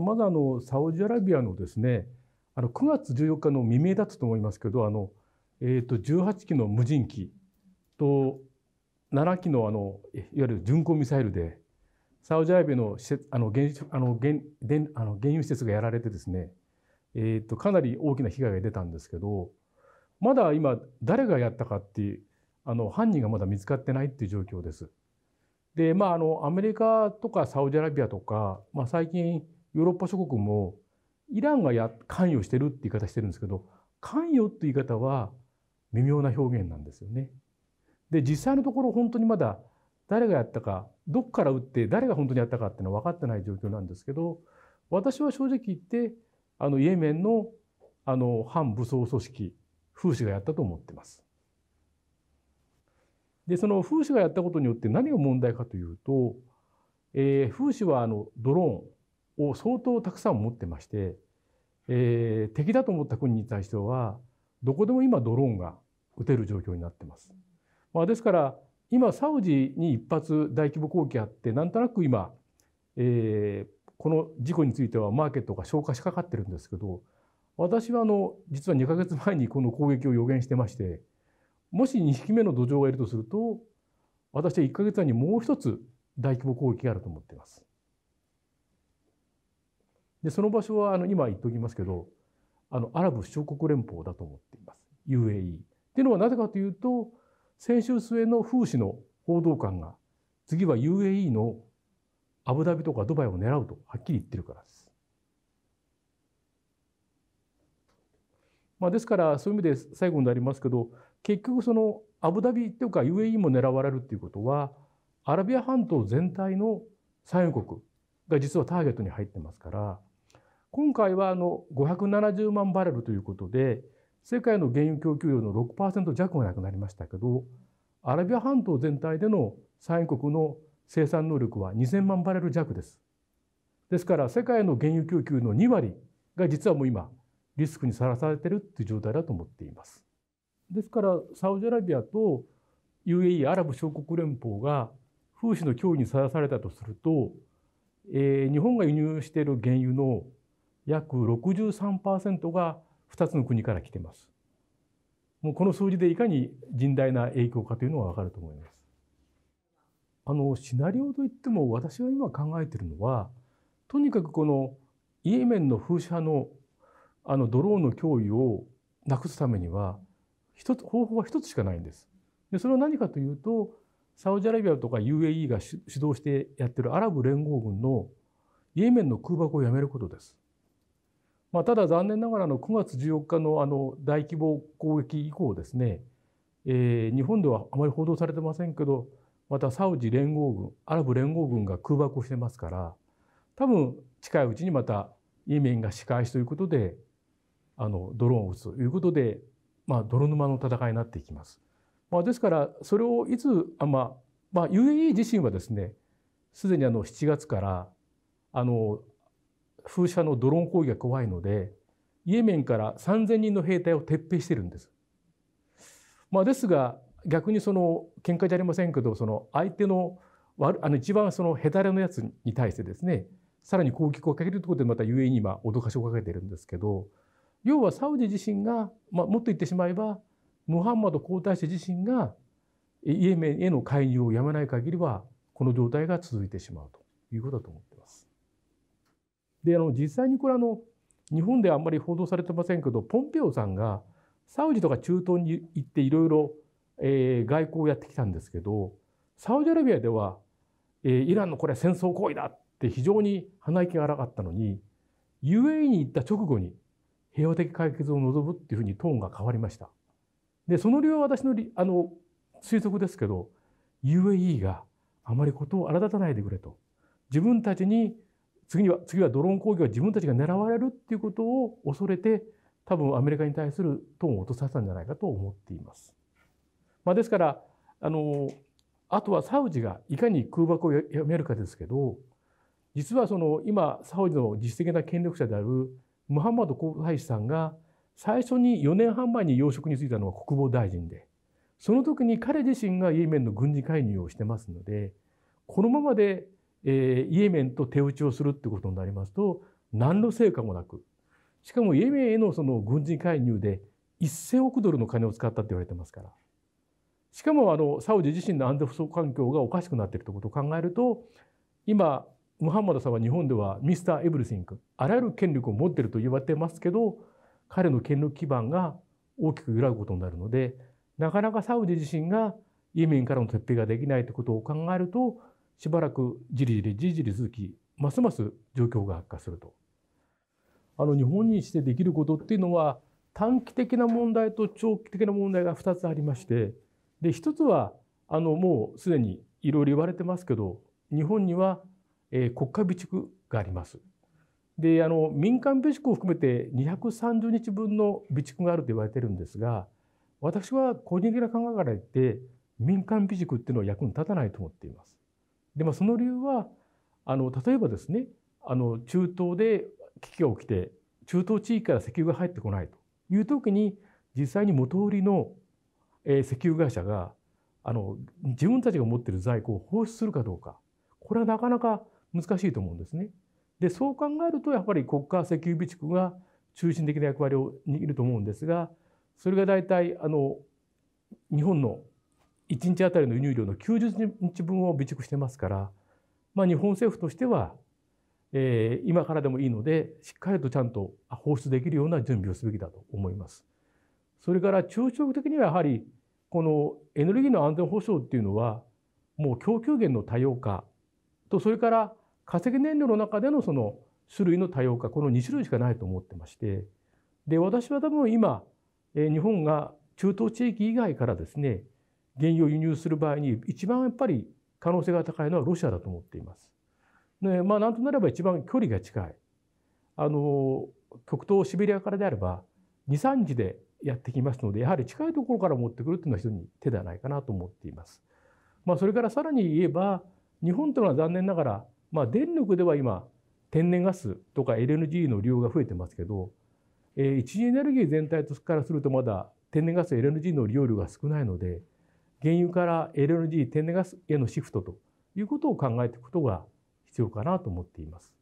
まずあのサウジアラビアのですねあの9月14日の未明だったと思いますけどあの、えー、と18機の無人機と7機のあのいわゆる巡航ミサイルでサウジアラビアの施設あの原あの原電あの原油施設がやられてですね、えー、とかなり大きな被害が出たんですけどまだ今誰がやったかっていうあの犯人がまだ見つかってないっていう状況です。でまああのアメリカとかサウジアラビアとか、まあ、最近ヨーロッパ諸国もイランがや関与してるって言い方してるんですけど関与って言い方は微妙な表現なんですよね。で実際のところ本当にまだ誰がやったかどっから撃って誰が本当にやったかっていうのは分かってない状況なんですけど私は正直言ってあのイエメンのあの反武装組織フーシがやったと思ってます。でそのフーシがやったことによって何が問題かというと、えー、フーシはあのドローンを相当たくさん持ってまして、えー、敵だと思った国に対してはどこでも今ドローンが撃てる状況になってます。まあ、ですから今サウジに一発大規模攻撃あってなんとなく今、えー、この事故についてはマーケットが消化しかかってるんですけど私はあの実は2か月前にこの攻撃を予言してましてもし2匹目の土壌がいるとすると私は1か月前にもう一つ大規模攻撃があると思っています。でその場所はあの今言っておきますけどあのアラブ首長国連邦だと思っています UAE。っていうのはなぜかというと先週末の風刺の報道官が次は UAE のアブダビとかドバイを狙うとはっきり言ってるからです。まあ、ですからそういう意味で最後になりますけど結局そのアブダビというか UAE も狙われるっていうことはアラビア半島全体の産油国が実はターゲットに入ってますから今回はあの570万バレルということで世界の原油供給量の6%弱がなくなりましたけどアラビア半島全体での産油国の生産能力は2000万バレル弱です。ですから世界の原油供給の2割が実はもう今リスクにさらされているという状態だと思っています。ですからサウジアラビアと UAE アラブ諸国連邦が風刺の脅威にさらされたとすると、えー、日本が輸入している原油の約63%が2つの国から来てます。もうこの数字でいかに甚大な影響かというのはわかると思います。あのシナリオといっても私が今考えているのはとにかくこのイエメンの風車のあのドローンの脅威をなくすためには一つ方法は一つしかないんです。でそれは何かというとサウジアラビアとか UAE が主導してやってるアラブ連合軍のイエメンの空爆をやめることです。まあ、ただ残念ながらの9月14日のあの大規模攻撃以降ですね、えー、日本ではあまり報道されてませんけどまたサウジ連合軍アラブ連合軍が空爆をしてますから多分近いうちにまたイメンが仕返しということであのドローンを撃つということで、まあ、泥沼の戦いになっていきます。まあ、ですからそれをいつあ、まあまあ、UAE 自身はですねすでにあの7月からあの風車のドローン攻撃が怖いのでイエメンから3,000人の兵隊を撤兵してるんです。まあ、ですが逆にその喧嘩じゃありませんけどその相手のあの一番そのヘタレのやつに対してですねさらに攻撃をかけるということでまた UAE に今脅かしをかけてるんですけど要はサウジ自身が、まあ、もっと言ってしまえばムハンマド皇太子自身がイエメンへの介入をやめない限りはこの状態が続いてしまうということだと思す。であの実際にこれあの日本ではあんまり報道されてませんけどポンペオさんがサウジとか中東に行っていろいろ外交をやってきたんですけどサウジアラビアでは、えイランのこれは戦争行為だって非常に鼻息が荒かったのに UAE に行った直後に平和的解決を望むっていうふうにトーンが変わりました。でその理由は私のあの推測ですけど UAE があまりことを荒立たないでくれと自分たちに次には、次はドローン攻撃は自分たちが狙われるっていうことを恐れて、多分アメリカに対するトーンを落とさせたんじゃないかと思っています。まあ、ですから、あの、あとはサウジがいかに空爆をやめるかですけど、実はその今、サウジの実主的な権力者であるムハンマド皇太子さんが最初に4年半前に要職に就いたのは国防大臣で、その時に彼自身がイエメンの軍事介入をしてますので、このままでえー、イエメンと手打ちをするってことになりますと何の成果もなくしかもイエメンへのその軍事介入で1,000億ドルの金を使ったって言われてますからしかもあのサウジ自身の安全保障環境がおかしくなっているということを考えると今ムハンマドさんは日本ではミスター・エブリシンクあらゆる権力を持っていると言われてますけど彼の権力基盤が大きく揺らぐことになるのでなかなかサウジ自身がイエメンからの撤兵ができないということを考えるとしばらくじりじりじりじり続きますます状況が悪化すると。あの日本にしてできることっていうのは短期的な問題と長期的な問題が2つありましてで1つはあのもうすでにいろいろ言われてますけど日本には、えー、国家備蓄があります。であの民間備蓄を含めて230日分の備蓄があると言われてるんですが私は個人的な考えから言って民間備蓄っていうのは役に立たないと思っています。でまあその理由はあの例えばですねあの中東で危機が起きて中東地域から石油が入ってこないという時に実際に元売りの石油会社があの自分たちが持ってる在庫を放出するかどうかこれはなかなか難しいと思うんですね。でそう考えるとやっぱり国家石油備蓄が中心的な役割を握ると思うんですがそれが大体あの日本の1日あたりの輸入量の90日分を備蓄してますから、まあ、日本政府としては、えー、今からでもいいのでしっかりとちゃんと放出できるような準備をすべきだと思います。それから中長期的にはやはりこのエネルギーの安全保障っていうのはもう供給源の多様化とそれから化石燃料の中でのその種類の多様化この2種類しかないと思ってましてで私は多分今日本が中東地域以外からですね原油を輸入する場合に一番やっぱり可能性が高いのはロシアだと思っています。ね、まあなんとなれば一番距離が近い。あの、極東シベリアからであれば2、3時でやってきますので、やはり近いところから持ってくるっていうのは非常に手ではないかなと思っています。まあそれからさらに言えば、日本というのは残念ながら、まあ電力では今、天然ガスとか LNG の利用が増えてますけど、えー、一次エネルギー全体からするとまだ天然ガス LNG の利用量が少ないので、原油から LNG 天然ガスへのシフトということを考えていくことが必要かなと思っています。